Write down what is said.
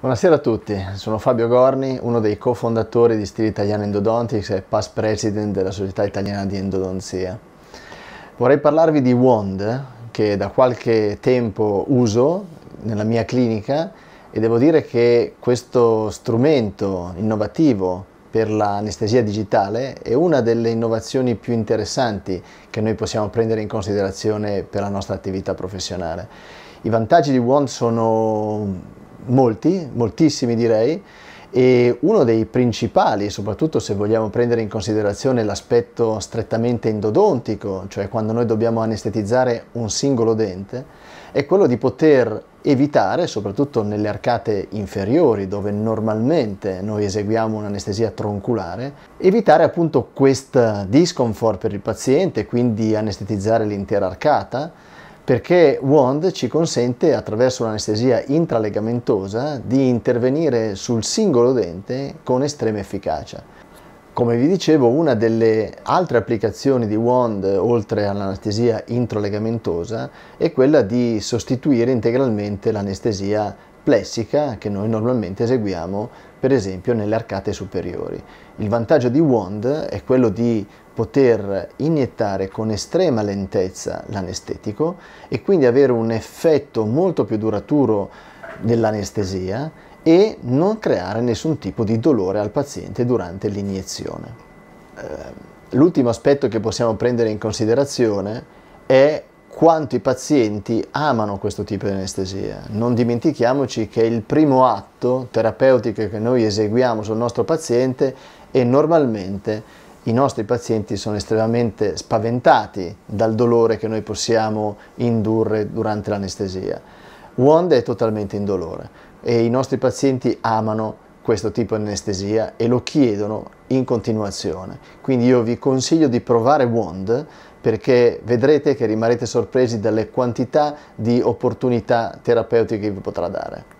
Buonasera a tutti, sono Fabio Gorni, uno dei cofondatori di Stile Italiano Endodontics e past president della Società Italiana di Endodonzia. Vorrei parlarvi di Wand, che da qualche tempo uso nella mia clinica e devo dire che questo strumento innovativo per l'anestesia digitale è una delle innovazioni più interessanti che noi possiamo prendere in considerazione per la nostra attività professionale. I vantaggi di Wand sono molti, moltissimi direi, e uno dei principali, soprattutto se vogliamo prendere in considerazione l'aspetto strettamente endodontico, cioè quando noi dobbiamo anestetizzare un singolo dente, è quello di poter evitare, soprattutto nelle arcate inferiori dove normalmente noi eseguiamo un'anestesia tronculare, evitare appunto questo discomfort per il paziente, quindi anestetizzare l'intera arcata perché WAND ci consente attraverso l'anestesia intralegamentosa di intervenire sul singolo dente con estrema efficacia. Come vi dicevo, una delle altre applicazioni di WAND, oltre all'anestesia intralegamentosa, è quella di sostituire integralmente l'anestesia plessica che noi normalmente eseguiamo per esempio nelle arcate superiori. Il vantaggio di Wand è quello di poter iniettare con estrema lentezza l'anestetico e quindi avere un effetto molto più duraturo nell'anestesia e non creare nessun tipo di dolore al paziente durante l'iniezione. Ehm, l'ultimo aspetto che possiamo prendere in considerazione è quanto i pazienti amano questo tipo di anestesia. Non dimentichiamoci che il primo atto terapeutico che noi eseguiamo sul nostro paziente e normalmente i nostri pazienti sono estremamente spaventati dal dolore che noi possiamo indurre durante l'anestesia. Wanda è totalmente indolore e i nostri pazienti amano questo tipo di anestesia e lo chiedono in continuazione. Quindi io vi consiglio di provare WAND perché vedrete che rimarrete sorpresi dalle quantità di opportunità terapeutiche che vi potrà dare.